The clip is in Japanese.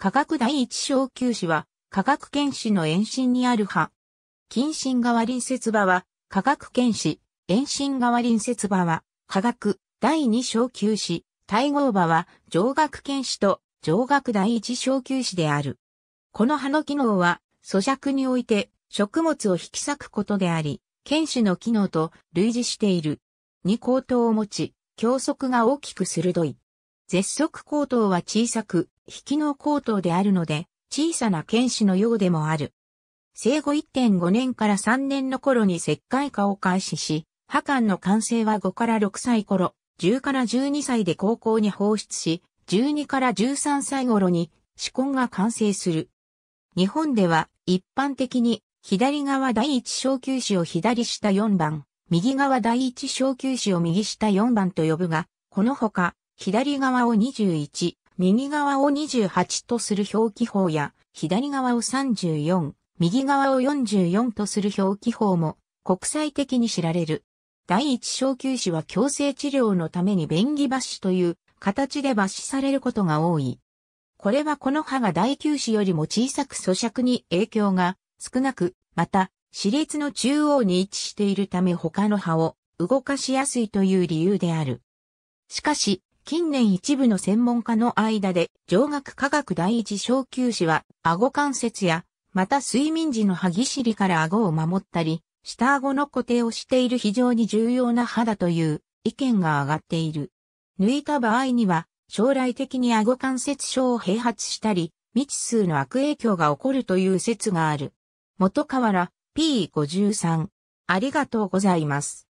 科学第一小級市は、科学県市の延伸にある派。近親側隣接場は、科学県市、延伸側隣接場は、科学第二小級市、対合場は、上学県市と、上学第一小級市である。この葉の機能は、咀嚼において、食物を引き裂くことであり、剣士の機能と類似している。二高頭を持ち、教則が大きく鋭い。絶足高等は小さく、引きの高等であるので、小さな剣士のようでもある。生後1.5年から3年の頃に石灰化を開始し、破管の完成は5から6歳頃、10から12歳で高校に放出し、12から13歳頃に試根が完成する。日本では一般的に左側第一小級士を左下4番、右側第一小級士を右下4番と呼ぶが、このほか左側を21、右側を28とする表記法や、左側を34、右側を44とする表記法も国際的に知られる。第一小球子は強制治療のために便宜抜歯という形で抜歯されることが多い。これはこの歯が第九子よりも小さく咀嚼に影響が少なく、また、歯列の中央に位置しているため他の歯を動かしやすいという理由である。しかし、近年一部の専門家の間で、上顎科学第一小休止は、顎関節や、また睡眠時の歯ぎしりから顎を守ったり、下顎の固定をしている非常に重要な歯だという意見が上がっている。抜いた場合には、将来的に顎関節症を併発したり、未知数の悪影響が起こるという説がある。元河原 P53。ありがとうございます。